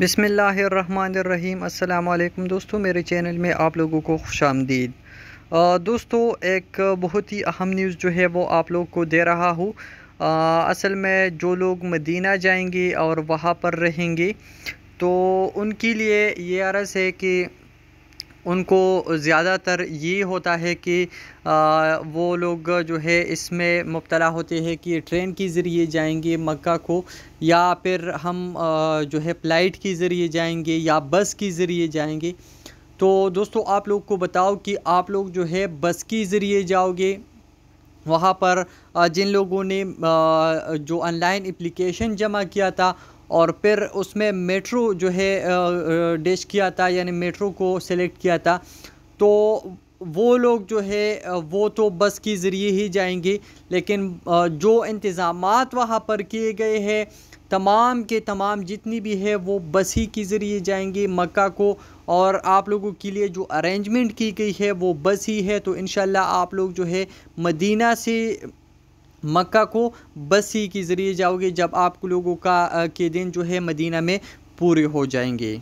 बिसमीम् अल्लाम दोस्तों मेरे चैनल में आप लोगों को खुश आमदीद दोस्तों एक बहुत ही अहम न्यूज़ जो है वो आप लोग को दे रहा हूँ असल में जो लोग मदीना जाएंगे और वहाँ पर रहेंगे तो उनके लिए ये अर्ज़ है कि उनको ज़्यादातर ये होता है कि वो लोग जो है इसमें मुबतला होते हैं कि ट्रेन के ज़रिए जाएंगे मक्का को या फिर हम जो है फ्लाइट के ज़रिए जाएंगे या बस के ज़रिए जाएंगे तो दोस्तों आप लोग को बताओ कि आप लोग जो है बस के ज़रिए जाओगे वहाँ पर जिन लोगों ने जो ऑनलाइन एप्लीकेशन जमा किया था और फिर उसमें मेट्रो जो है डिश किया था यानी मेट्रो को सेलेक्ट किया था तो वो लोग जो है वो तो बस के ज़रिए ही जाएंगे लेकिन जो इंतज़ाम वहाँ पर किए गए हैं तमाम के तमाम जितनी भी है वो बस ही के ज़रिए जाएंगे मक्का को और आप लोगों के लिए जो अरेंजमेंट की गई है वो बस ही है तो इन आप लोग जो है मदीना से मक्का को बस ही के ज़रिए जाओगे जब आप लोगों का के दिन जो है मदीना में पूरे हो जाएंगे